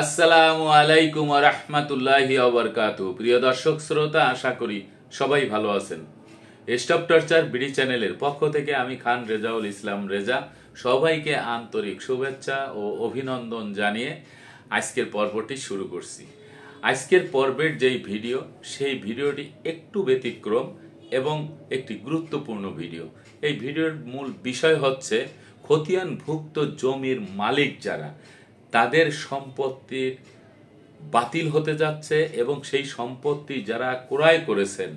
আসসালামু আলাইকুম রহমাতুল্লাহি অবরকাত প্রিয় দর্শক শ্রোতা আশা করি সবাই ভালো আছেন স্টপ টর্চার বিডি চ্যানেলের পক্ষ থেকে আমি খান রেজাউল ইসলাম রেজা সবাইকে আন্তরিক শুভেচ্ছা ও অভিনন্দন জানিয়ে আজকের পর্বটি শুরু করছি আজকের পর্বের যেই ভিডিও সেই ভিডিওটি একটু ব্যতিক্রম এবং একটি গুরুত্বপূর্ণ ভিডিও এই ভিডিওর মূল বিষয় হচ্ছে খতিয়ানভুক্ত জমির মালিক যারা তাদের সম্পত্তির বাতিল হতে যাচ্ছে এবং সেই সম্পত্তি যারা ক্রয় করেছেন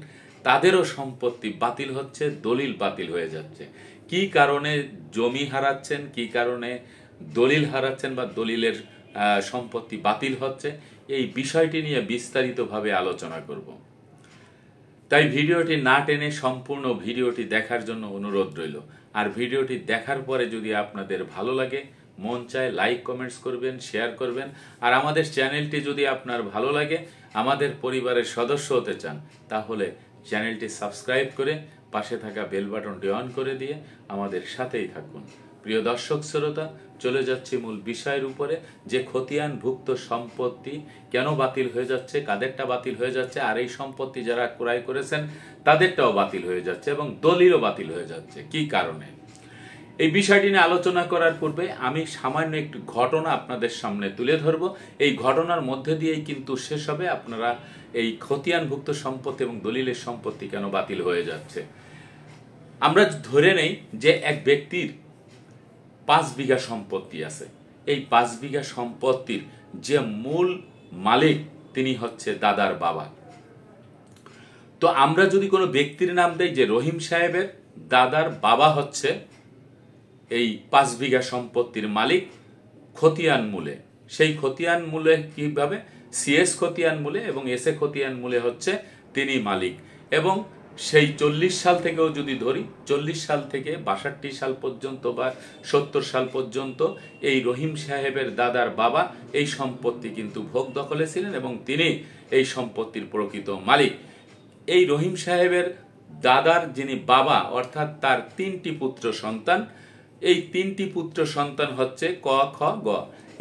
তাদেরও সম্পত্তি বাতিল হচ্ছে দলিল বাতিল হয়ে যাচ্ছে কি কারণে জমি হারাচ্ছেন কি কারণে দলিল হারাচ্ছেন বা দলিলের সম্পত্তি বাতিল হচ্ছে এই বিষয়টি নিয়ে বিস্তারিতভাবে আলোচনা করব তাই ভিডিওটি না টেনে সম্পূর্ণ ভিডিওটি দেখার জন্য অনুরোধ রইল আর ভিডিওটি দেখার পরে যদি আপনাদের ভালো লাগে মন চায় লাইক কমেন্টস করবেন শেয়ার করবেন আর আমাদের চ্যানেলটি যদি আপনার ভালো লাগে আমাদের পরিবারের সদস্য হতে চান তাহলে চ্যানেলটি সাবস্ক্রাইব করে পাশে থাকা বেল বাটনটি অন করে দিয়ে আমাদের সাথেই থাকুন প্রিয় দর্শক শ্রোতা চলে যাচ্ছে মূল বিষয়ের উপরে যে খতিয়ানভুক্ত সম্পত্তি কেন বাতিল হয়ে যাচ্ছে কাদেরটা বাতিল হয়ে যাচ্ছে আর এই সম্পত্তি যারা ক্রয় করেছেন তাদেরটাও বাতিল হয়ে যাচ্ছে এবং দলিলও বাতিল হয়ে যাচ্ছে কি কারণে এই বিষয়টি নিয়ে আলোচনা করার পূর্বে আমি সামান্য একটি ঘটনা আপনাদের সামনে তুলে ধরব এই ঘটনার মধ্যে দিয়েই কিন্তু শেষ হবে আপনারা এই খতিয়ানভুক্ত সম্পত্তি এবং দলিলের সম্পত্তি কেন বাতিল হয়ে যাচ্ছে আমরা ধরে নেই যে এক ব্যক্তির পাঁচ বিঘা সম্পত্তি আছে এই পাঁচ বিঘা সম্পত্তির যে মূল মালিক তিনি হচ্ছে দাদার বাবা তো আমরা যদি কোনো ব্যক্তির নাম দেয় যে রহিম সাহেবের দাদার বাবা হচ্ছে এই পাঁচ বিঘা সম্পত্তির মালিক খতিয়ান মূলে সেই খতিয়ান মূলে কিভাবে সিএস খতিয়ান মূলে এবং এস এ খতিয়ান মূলে হচ্ছে তিনি মালিক এবং সেই চল্লিশ সাল থেকেও যদি ধরি চল্লিশ সাল থেকে বাষট্টি সাল পর্যন্ত বা সত্তর সাল পর্যন্ত এই রহিম সাহেবের দাদার বাবা এই সম্পত্তি কিন্তু ভোগ দখলে ছিলেন এবং তিনি এই সম্পত্তির প্রকৃত মালিক এই রহিম সাহেবের দাদার যিনি বাবা অর্থাৎ তার তিনটি পুত্র সন্তান এই তিনটি পুত্র সন্তান হচ্ছে ক খ গ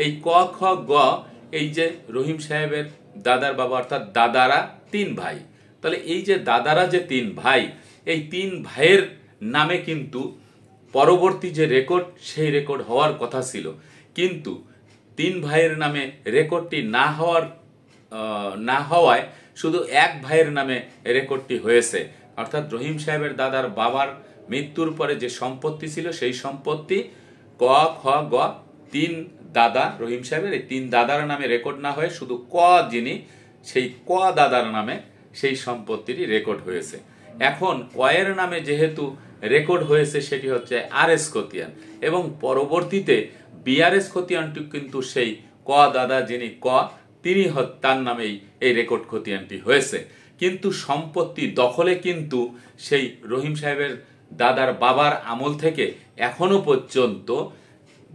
এই ক খ গ এই যে রহিম সাহেবের দাদার বাবা অর্থাৎ দাদারা তিন ভাই তাহলে এই যে দাদারা যে তিন ভাই এই তিন ভাইয়ের নামে কিন্তু পরবর্তী যে রেকর্ড সেই রেকর্ড হওয়ার কথা ছিল কিন্তু তিন ভাইয়ের নামে রেকর্ডটি না হওয়ার না হওয়ায় শুধু এক ভাইয়ের নামে রেকর্ডটি হয়েছে অর্থাৎ রহিম সাহেবের দাদার বাবার মৃত্যুর পরে যে সম্পত্তি ছিল সেই সম্পত্তি ক খ গ তিন দাদা রহিম সাহেবের এই তিন দাদার নামে রেকর্ড না হয়ে শুধু ক যিনি সেই ক দাদার নামে সেই সম্পত্তিটি রেকর্ড হয়েছে এখন কয়ের নামে যেহেতু রেকর্ড হয়েছে সেটি হচ্ছে আর এস খতিয়ান এবং পরবর্তীতে বিআরএস খতিয়ানটি কিন্তু সেই ক দাদা যিনি ক তিনি তার নামেই এই রেকর্ড খতিয়ানটি হয়েছে কিন্তু সম্পত্তি দখলে কিন্তু সেই রহিম সাহেবের দাদার বাবার আমল থেকে এখনও পর্যন্ত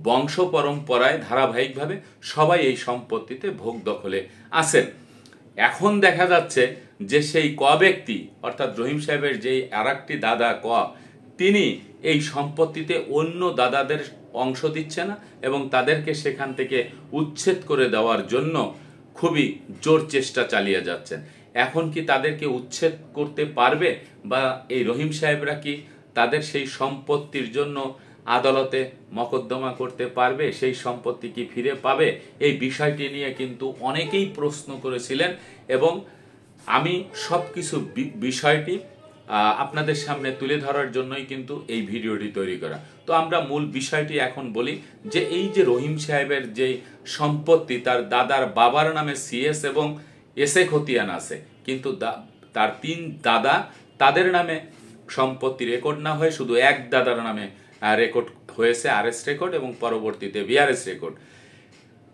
বংশ পরম্পরায় ধারাবাহিকভাবে সবাই এই সম্পত্তিতে ভোগ দখলে আসেন এখন দেখা যাচ্ছে যে সেই ক ব্যক্তি অর্থাৎ রহিম সাহেবের যেই আর দাদা ক তিনি এই সম্পত্তিতে অন্য দাদাদের অংশ দিচ্ছে না এবং তাদেরকে সেখান থেকে উচ্ছেদ করে দেওয়ার জন্য খুবই জোর চেষ্টা চালিয়ে যাচ্ছেন এখন কি তাদেরকে উচ্ছেদ করতে পারবে বা এই রহিম সাহেবরা কি তাদের সেই সম্পত্তির জন্য আদালতে মকদ্দমা করতে পারবে সেই সম্পত্তি কি ফিরে পাবে এই বিষয়টি নিয়ে কিন্তু অনেকেই প্রশ্ন করেছিলেন এবং আমি সব কিছু বিষয়টি আপনাদের সামনে তুলে ধরার জন্যই কিন্তু এই ভিডিওটি তৈরি করা তো আমরা মূল বিষয়টি এখন বলি যে এই যে রহিম সাহেবের যে সম্পত্তি তার দাদার বাবার নামে সিএস এবং এসে খতিয়ান আছে কিন্তু তার তিন দাদা তাদের নামে সম্পত্তি রেকর্ড না হয়ে শুধু এক দাদার নামে রেকর্ড হয়েছে আরএস রেকর্ড এবং পরবর্তীতে বিআরএস রেকর্ড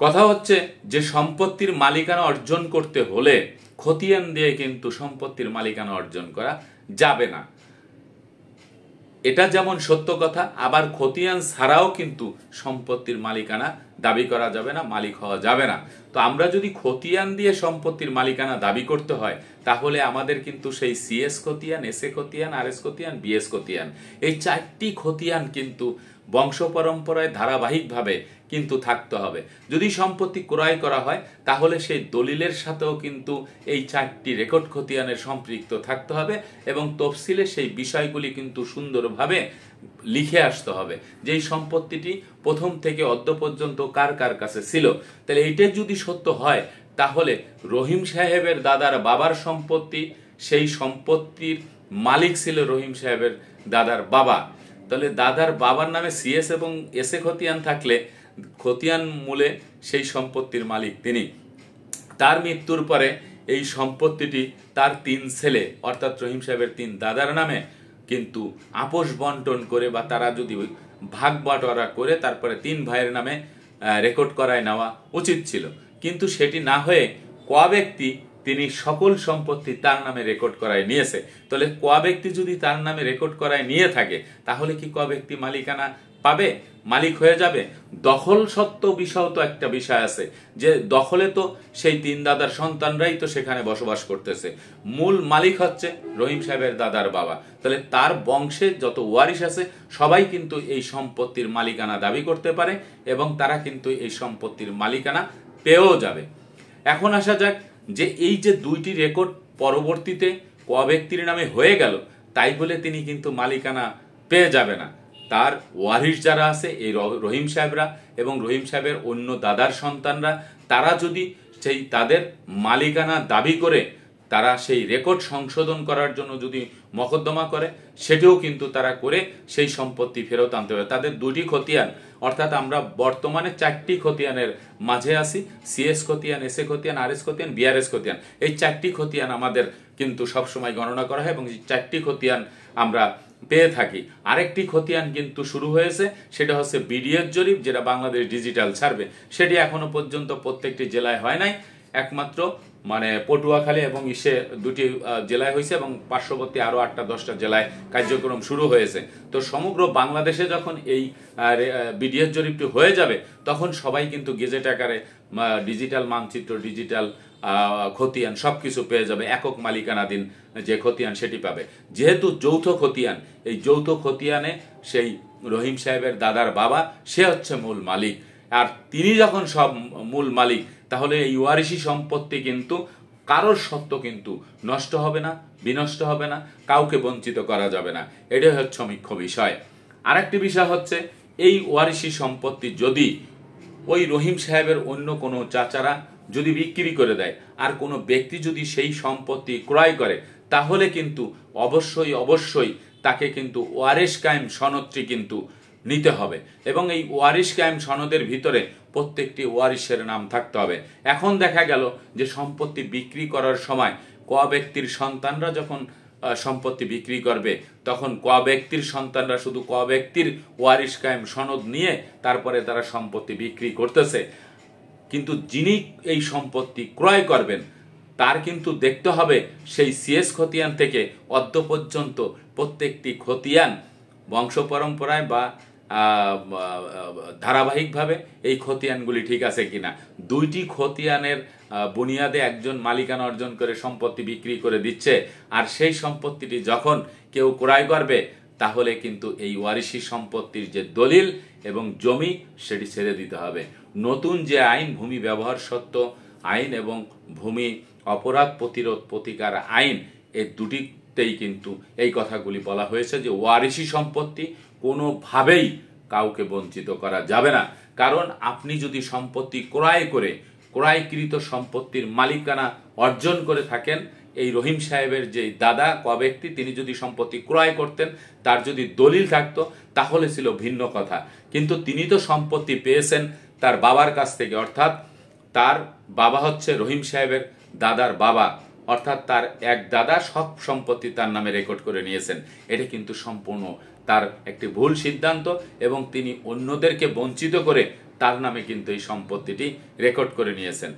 কথা হচ্ছে যে সম্পত্তির মালিকানা অর্জন করতে হলে খতিয়ান দিয়ে কিন্তু সম্পত্তির মালিকানা অর্জন করা যাবে না এটা যেমন সত্য কথা আবার খতিয়ান ছাড়াও কিন্তু সম্পত্তির মালিকানা দাবি করা যাবে না মালিক হওয়া যাবে না তো আমরা যদি খতিয়ান দিয়ে সম্পত্তির মালিকানা দাবি করতে হয় তাহলে আমাদের কিন্তু সেই সিএস খতিয়ান এ খতিয়ান আর এস খতিয়ান বিএস খতিয়ান এই চারটি খতিয়ান কিন্তু বংশ পরম্পরায় ধারাবাহিকভাবে কিন্তু থাকতে হবে যদি সম্পত্তি ক্রয় করা হয় তাহলে সেই দলিলের সাথেও কিন্তু এই চারটি রেকর্ড খতিয়ানের সম্পৃক্ত থাকতে হবে এবং তফসিলে সেই বিষয়গুলি কিন্তু সুন্দরভাবে লিখে আসতে হবে যেই সম্পত্তিটি প্রথম থেকে অদ্য পর্যন্ত কার কার কাছে ছিল তাহলে এটা যদি সত্য হয় তাহলে রহিম সাহেবের দাদার বাবার সম্পত্তি সেই সম্পত্তির মালিক ছিল রহিম সাহেবের দাদার বাবা তাহলে দাদার বাবার নামে সিএস এবং এ খতিয়ান থাকলে খতিয়ান মূলে সেই সম্পত্তির মালিক তিনি তার মৃত্যুর পরে এই সম্পত্তিটি তার তিন ছেলে অর্থাৎ রহিম সাহেবের তিন দাদার নামে কিন্তু আপোষ বন্টন করে বা তারা যদি ভাগ বাটোয়ারা করে তারপরে তিন ভাইয়ের নামে রেকর্ড করায় নেওয়া উচিত ছিল কিন্তু সেটি না হয়ে কোয়া ব্যক্তি তিনি সকল সম্পত্তি তার নামে রেকর্ড করায় নিয়েছে তাহলে কোয়া ব্যক্তি যদি তার নামে রেকর্ড করায় নিয়ে থাকে তাহলে কি কোয়া ব্যক্তি মালিকানা পাবে মালিক হয়ে যাবে দখল সত্ত্ব বিষয় তো একটা বিষয় আছে যে দখলে তো সেই তিন দাদার সন্তানরাই তো সেখানে বসবাস করতেছে মূল মালিক হচ্ছে রহিম সাহেবের দাদার বাবা তাহলে তার বংশে যত ওয়ারিশ আছে সবাই কিন্তু এই সম্পত্তির মালিকানা দাবি করতে পারে এবং তারা কিন্তু এই সম্পত্তির মালিকানা পেয়েও যাবে এখন আসা যাক যে এই যে দুইটি রেকর্ড পরবর্তীতে ক ব্যক্তির নামে হয়ে গেল তাই বলে তিনি কিন্তু মালিকানা পেয়ে যাবে না তার ওয়ারিশ যারা আছে এই রহিম সাহেবরা এবং রহিম সাহেবের অন্য দাদার সন্তানরা তারা যদি সেই তাদের মালিকানা দাবি করে তারা সেই রেকর্ড সংশোধন করার জন্য যদি মকদ্দমা করে সেটিও কিন্তু তারা করে সেই সম্পত্তি ফেরত আনতে হবে তাদের দুটি খতিয়ান অর্থাৎ আমরা বর্তমানে চারটি খতিয়ানের মাঝে আসি সিএস খতিয়ান এস এ খতিয়ান আর এস খতিয়ান বিআরএস খতিয়ান এই চারটি খতিয়ান আমাদের কিন্তু সবসময় গণনা করা হয় এবং চারটি খতিয়ান আমরা পেয়ে থাকি আরেকটি খতিয়ান কিন্তু শুরু হয়েছে সেটা হচ্ছে বিডিএস জরিপ যেটা বাংলাদেশ ডিজিটাল সার্ভে সেটি এখনো পর্যন্ত প্রত্যেকটি জেলায় হয় নাই একমাত্র মানে পটুয়াখালী এবং ইসে দুটি জেলায় হয়েছে এবং পার্শ্ববর্তী আরও আটটা দশটা জেলায় কার্যক্রম শুরু হয়েছে তো সমগ্র বাংলাদেশে যখন এই বিডিএস জরিপটি হয়ে যাবে তখন সবাই কিন্তু গেজেট আকারে ডিজিটাল মানচিত্র ডিজিটাল খতিয়ান সব কিছু পেয়ে যাবে একক মালিকানাধীন যে খতিয়ান সেটি পাবে যেহেতু যৌথ খতিয়ান এই যৌথ খতিয়ানে সেই রহিম সাহেবের দাদার বাবা সে হচ্ছে মূল মালিক আর তিনি যখন সব মূল মালিক তাহলে এই ওয়ারিশি সম্পত্তি কিন্তু কারোর সত্য কিন্তু নষ্ট হবে না বিনষ্ট হবে না কাউকে বঞ্চিত করা যাবে না এটাই হচ্ছে মুখ্য বিষয় আরেকটি বিষয় হচ্ছে এই ওয়ারিশি সম্পত্তি যদি ওই রহিম সাহেবের অন্য কোনো চাচারা যদি বিক্রি করে দেয় আর কোনো ব্যক্তি যদি সেই সম্পত্তি ক্রয় করে তাহলে কিন্তু অবশ্যই অবশ্যই তাকে কিন্তু ওয়ারেস কায়েম সনদটি কিন্তু নিতে হবে এবং এই ওয়ারিশ কায়েম সনদের ভিতরে প্রত্যেকটি ওয়ারিশের নাম থাকতে হবে এখন দেখা গেল যে সম্পত্তি বিক্রি করার সময় ক ব্যক্তির সন্তানরা যখন সম্পত্তি বিক্রি করবে তখন ক ব্যক্তির সন্তানরা শুধু ক ব্যক্তির ওয়ারিশ কায়েম সনদ নিয়ে তারপরে তারা সম্পত্তি বিক্রি করতেছে কিন্তু যিনি এই সম্পত্তি ক্রয় করবেন তার কিন্তু দেখতে হবে সেই সিএস খতিয়ান থেকে অদ্য পর্যন্ত প্রত্যেকটি খতিয়ান বংশ পরম্পরায় বা ধারাবাহিকভাবে এই খতিয়ানগুলি ঠিক আছে কিনা দুইটি খতিয়ানের বুনিয়াদে একজন মালিকানা অর্জন করে সম্পত্তি বিক্রি করে দিচ্ছে আর সেই সম্পত্তিটি যখন কেউ ক্রয় করবে তাহলে কিন্তু এই ওয়ারিশি সম্পত্তির যে দলিল এবং জমি সেটি ছেড়ে দিতে হবে নতুন যে আইন ভূমি ব্যবহার সত্ত্ব আইন এবং ভূমি অপরাধ প্রতিরোধ প্রতিকার আইন এই দুটি তেই কিন্তু এই কথাগুলি বলা হয়েছে যে ওয়ারিসি সম্পত্তি কোনোভাবেই কাউকে বঞ্চিত করা যাবে না কারণ আপনি যদি সম্পত্তি ক্রয় করে ক্রয়কৃত সম্পত্তির মালিকানা অর্জন করে থাকেন এই রহিম সাহেবের যে দাদা ক ব্যক্তি তিনি যদি সম্পত্তি ক্রয় করতেন তার যদি দলিল থাকতো তাহলে ছিল ভিন্ন কথা কিন্তু তিনি তো সম্পত্তি পেয়েছেন তার বাবার কাছ থেকে অর্থাৎ তার বাবা হচ্ছে রহিম সাহেবের দাদার বাবা অর্থাৎ তার এক দাদা সব সম্পত্তি তার নামে রেকর্ড করে নিয়েছেন এটা কিন্তু সম্পূর্ণ তার একটি ভুল সিদ্ধান্ত এবং তিনি অন্যদেরকে বঞ্চিত করে তার নামে কিন্তু এই সম্পত্তিটি রেকর্ড করে নিয়েছেন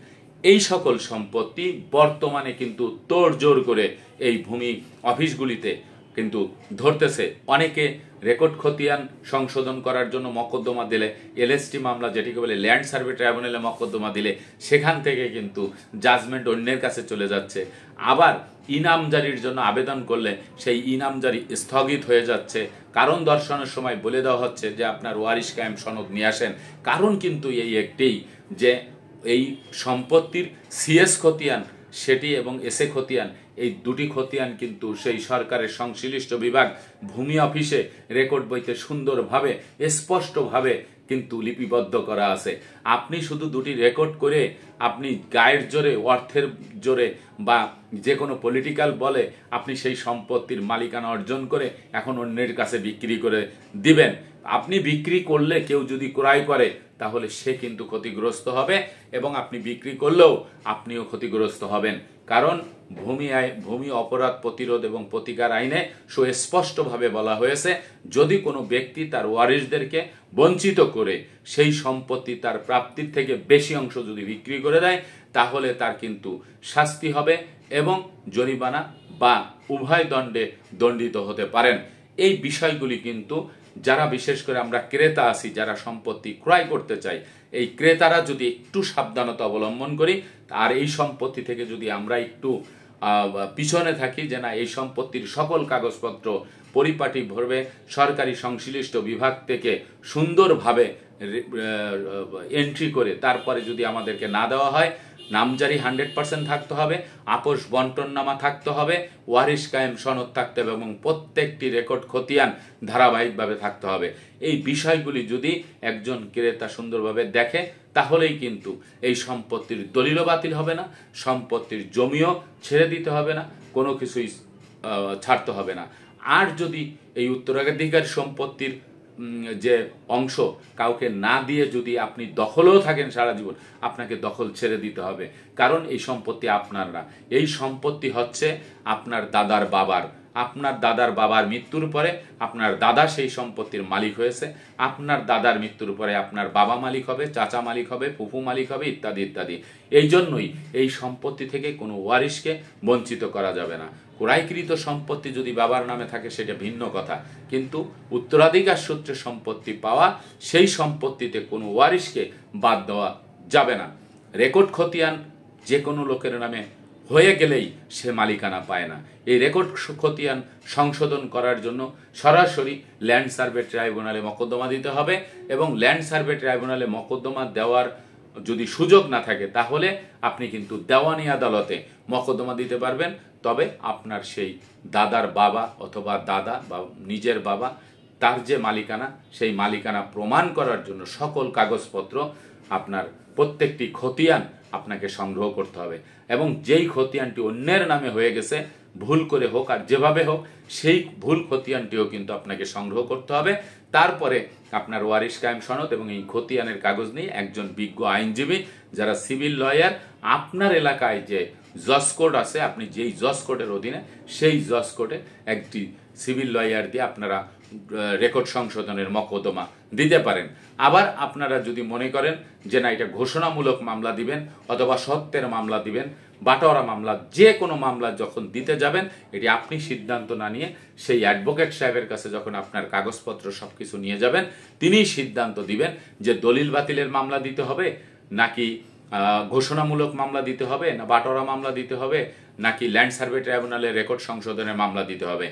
এই সকল সম্পত্তি বর্তমানে কিন্তু তোড়জোড় করে এই ভূমি অফিসগুলিতে কিন্তু ধরতেছে অনেকে রেকর্ড খতিয়ান সংশোধন করার জন্য মকদ্দমা দিলে এলএসটি মামলা যেটিকে বলে ল্যান্ড সার্ভে ট্রাইব্যুনালে মকদ্দমা দিলে সেখান থেকে কিন্তু জাজমেন্ট অন্যের কাছে চলে যাচ্ছে আবার ইনাম জারির জন্য আবেদন করলে সেই ইনাম জারি স্থগিত হয়ে যাচ্ছে কারণ দর্শনের সময় বলে দেওয়া হচ্ছে যে আপনার ওয়ারিশ কায়েম সনদ নিয়ে আসেন কারণ কিন্তু এই একটি যে এই সম্পত্তির সিএস খতিয়ান সেটি এবং এসে খতিয়ান এই দুটি খতিয়ান কিন্তু সেই সরকারের সংশ্লিষ্ট বিভাগ ভূমি অফিসে রেকর্ড বইতে সুন্দরভাবে স্পষ্টভাবে কিন্তু লিপিবদ্ধ করা আছে আপনি শুধু দুটি রেকর্ড করে আপনি গায়ের জোরে অর্থের জোরে বা যে কোনো পলিটিক্যাল বলে আপনি সেই সম্পত্তির মালিকানা অর্জন করে এখন অন্যের কাছে বিক্রি করে দিবেন আপনি বিক্রি করলে কেউ যদি ক্রয় করে তাহলে সে কিন্তু ক্ষতিগ্রস্ত হবে এবং আপনি বিক্রি করলেও আপনিও ক্ষতিগ্রস্ত হবেন কারণ ভূমি আয় ভূমি অপরাধ প্রতিরোধ এবং প্রতিকার আইনে সুস্পষ্টভাবে বলা হয়েছে যদি কোনো ব্যক্তি তার ওয়ারিশদেরকে বঞ্চিত করে সেই সম্পত্তি তার প্রাপ্তির থেকে বেশি অংশ যদি বিক্রি করে দেয় তাহলে তার কিন্তু শাস্তি হবে এবং জরিমানা বা উভয় দণ্ডে দণ্ডিত হতে পারেন এই বিষয়গুলি কিন্তু যারা বিশেষ করে আমরা ক্রেতা আছি যারা সম্পত্তি ক্রয় করতে চাই এই ক্রেতারা যদি একটু সাবধানতা অবলম্বন করি আর এই সম্পত্তি থেকে যদি আমরা একটু পিছনে থাকি যে না এই সম্পত্তির সকল কাগজপত্র পরিপাটি ভরবে সরকারি সংশ্লিষ্ট বিভাগ থেকে সুন্দরভাবে এন্ট্রি করে তারপরে যদি আমাদেরকে না দেওয়া হয় নামজারি হান্ড্রেড পার্সেন্ট থাকতে হবে আপোষ বন্টননামা থাকতে হবে ওয়ারিস কায়েম সনদ থাকতে হবে এবং প্রত্যেকটি রেকর্ড খতিয়ান ধারাবাহিকভাবে থাকতে হবে এই বিষয়গুলি যদি একজন ক্রেতা সুন্দরভাবে দেখে তাহলেই কিন্তু এই সম্পত্তির দলিলও বাতিল হবে না সম্পত্তির জমিও ছেড়ে দিতে হবে না কোনো কিছুই ছাড়তে হবে না আর যদি এই উত্তরাধিকার সম্পত্তির যে অংশ কাউকে না দিয়ে যদি আপনি দখলেও থাকেন সারা জীবন আপনাকে দখল ছেড়ে দিতে হবে কারণ এই সম্পত্তি আপনার না এই সম্পত্তি হচ্ছে আপনার দাদার বাবার আপনার দাদার বাবার মৃত্যুর পরে আপনার দাদা সেই সম্পত্তির মালিক হয়েছে আপনার দাদার মৃত্যুর পরে আপনার বাবা মালিক হবে চাচা মালিক হবে ফুফু মালিক হবে ইত্যাদি ইত্যাদি এই জন্যই এই সম্পত্তি থেকে কোনো ওয়ারিশকে বঞ্চিত করা যাবে না ক্রয়কৃত সম্পত্তি যদি বাবার নামে থাকে সেটা ভিন্ন কথা কিন্তু উত্তরাধিকার সূত্রে সম্পত্তি পাওয়া সেই সম্পত্তিতে কোনো ওয়ারিশকে বাদ দেওয়া যাবে না রেকর্ড খতিয়ান যে কোনো লোকের নামে হয়ে গেলেই সে মালিকানা পায় না এই রেকর্ড খতিয়ান সংশোধন করার জন্য সরাসরি ল্যান্ড সার্ভে ট্রাইব্যুনালে মকদ্দমা দিতে হবে এবং ল্যান্ড সার্ভে ট্রাইব্যুনালে মকদ্দমা দেওয়ার যদি সুযোগ না থাকে তাহলে আপনি কিন্তু দেওয়ানি আদালতে মকদ্দমা দিতে পারবেন তবে আপনার সেই দাদার বাবা অথবা দাদা বা নিজের বাবা তার যে মালিকানা সেই মালিকানা প্রমাণ করার জন্য সকল কাগজপত্র আপনার প্রত্যেকটি খতিয়ান আপনাকে সংগ্রহ করতে হবে এবং যেই খতিয়ানটি অন্যের নামে হয়ে গেছে ভুল করে হোক আর যেভাবে হোক সেই ভুল খতিয়ানটিও কিন্তু আপনাকে সংগ্রহ করতে হবে তারপরে আপনার ওয়ারিশ কায়েম সনদ এবং এই খতিয়ানের কাগজ নিয়ে একজন বিজ্ঞ আইনজীবী যারা সিভিল লয়ার আপনার এলাকায় যে জজ কোড আছে আপনি যেই জজ কোডের অধীনে সেই জজ কোডে একটি সিভিল লয়ার দিয়ে আপনারা রেকর্ড সংশোধনের মকদ্দমা দিতে পারেন আবার আপনারা যদি মনে করেন যে না এটা ঘোষণামূলক মামলা দিবেন অথবা সত্যের মামলা দিবেন বাটোয়ারা মামলা যে কোনো মামলা যখন দিতে যাবেন এটি আপনি সিদ্ধান্ত না নিয়ে সেই অ্যাডভোকেট সাহেবের কাছে যখন আপনার কাগজপত্র সব কিছু নিয়ে যাবেন তিনিই সিদ্ধান্ত দিবেন যে দলিল বাতিলের মামলা দিতে হবে নাকি ঘোষণামূলক মামলা দিতে হবে না বাটোয়ারা মামলা দিতে হবে নাকি ল্যান্ড সার্ভে ট্রাইব্যুনালে রেকর্ড সংশোধনের মামলা দিতে হবে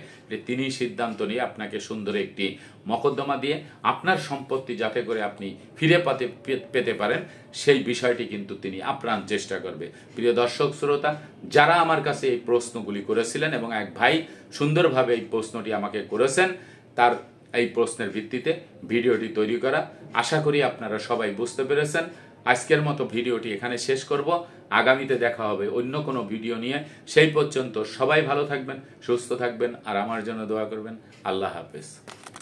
তিনি সিদ্ধান্ত নিয়ে আপনাকে সুন্দর একটি মকদ্দমা দিয়ে আপনার সম্পত্তি যাতে করে আপনি ফিরে পাতে পেতে পারেন সেই বিষয়টি কিন্তু তিনি আপ্রাণ চেষ্টা করবে প্রিয় দর্শক শ্রোতা যারা আমার কাছে এই প্রশ্নগুলি করেছিলেন এবং এক ভাই সুন্দরভাবে এই প্রশ্নটি আমাকে করেছেন তার এই প্রশ্নের ভিত্তিতে ভিডিওটি তৈরি করা আশা করি আপনারা সবাই বুঝতে পেরেছেন আজকের মতো ভিডিওটি এখানে শেষ করব আগামীতে দেখা হবে অন্য কোনো ভিডিও নিয়ে সেই পর্যন্ত সবাই ভালো থাকবেন সুস্থ থাকবেন আর আমার জন্য দোয়া করবেন আল্লাহ হাফেজ